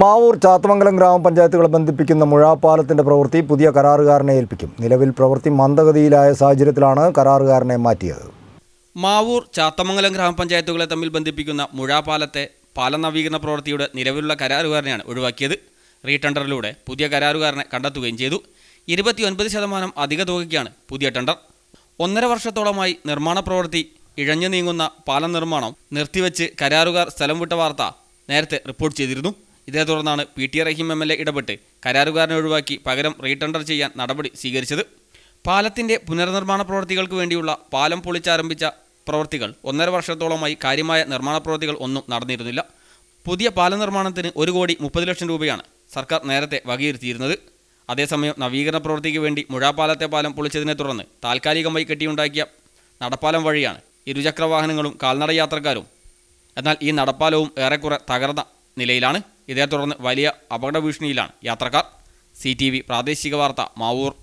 മാവൂർ ചാത്തമംഗലം ഗ്രാമപഞ്ചായത്തുകളെ ബന്ധിപ്പിക്കുന്ന മുഴാപ്പാലത്തിൻ്റെ പ്രവൃത്തി പുതിയ കരാറുകാരനെ ഏൽപ്പിക്കും നിലവിൽ പ്രവൃത്തി മന്ദഗതിയിലായ സാഹചര്യത്തിലാണ് കരാറുകാരനെ മാറ്റിയത് മാവൂർ ചാത്തമംഗലം ഗ്രാമപഞ്ചായത്തുകളെ തമ്മിൽ ബന്ധിപ്പിക്കുന്ന മുഴാപ്പാലത്തെ പാല നവീകരണ പ്രവൃത്തിയുടെ നിലവിലുള്ള കരാറുകാരനെയാണ് ഒഴിവാക്കിയത് റീടെണ്ടറിലൂടെ പുതിയ കരാറുകാരനെ കണ്ടെത്തുകയും ചെയ്തു ഇരുപത്തിയൊൻപത് ശതമാനം അധിക തുകയ്ക്കാണ് പുതിയ ടെണ്ടർ ഒന്നര വർഷത്തോളമായി നിർമ്മാണ പ്രവൃത്തി ഇഴഞ്ഞു നീങ്ങുന്ന പാലം നിർമ്മാണം നിർത്തിവെച്ച് കരാറുകാർ സ്ഥലം വിട്ട വാർത്ത നേരത്തെ റിപ്പോർട്ട് ചെയ്തിരുന്നു ഇതേ തുടർന്നാണ് P T Rahim M L A ഇടപെട്ട് കരാറുകാരനെ ഒഴിവാക്കി പകരം റീടെൻഡർ ചെയ്യാൻ നടപടി സ്വീകരിച്ചത് പാലത്തിന്റെ പുനർനിർമ്മാണ പ്രവൃത്തികൾക്ക് വേണ്ടിയുള്ള പാലം പൊളിച്ചാരംഭിച്ച പ്രവൃത്തികൾ ഒന്നര വർഷത്തോളമായി കാര്യമായ നിർമ്മാണ പ്രവൃത്തികൾ ഒന്നും നടന്നിരുന്നില്ല പുതിയ പാലം നിർമ്മാണത്തിന് ഒരു കോടി മുപ്പത് ലക്ഷം രൂപയാണ് സർക്കാർ നേരത്തെ വകയിരുത്തിയിരുന്നത് അതേസമയം നവീകരണ പ്രവൃത്തിക്ക് വേണ്ടി മുഴാപ്പാലത്തെ പാലം പൊളിച്ചതിനെ തുടർന്ന് താൽക്കാലികമായി കെട്ടിയുണ്ടാക്കിയ നടപ്പാലം വഴിയാണ് ഇരുചക്രവാഹനങ്ങളും കാൽനട യാത്രക്കാരും എന്നാൽ ഈ നടപ്പാലവും ഏറെക്കുറെ തകർന്ന നിലയിലാണ് ഇതേ തുടർന്ന് വലിയ അപകട ഭീഷണിയിലാണ് യാത്രക്കാർ സി പ്രാദേശിക വാർത്ത മാവൂർ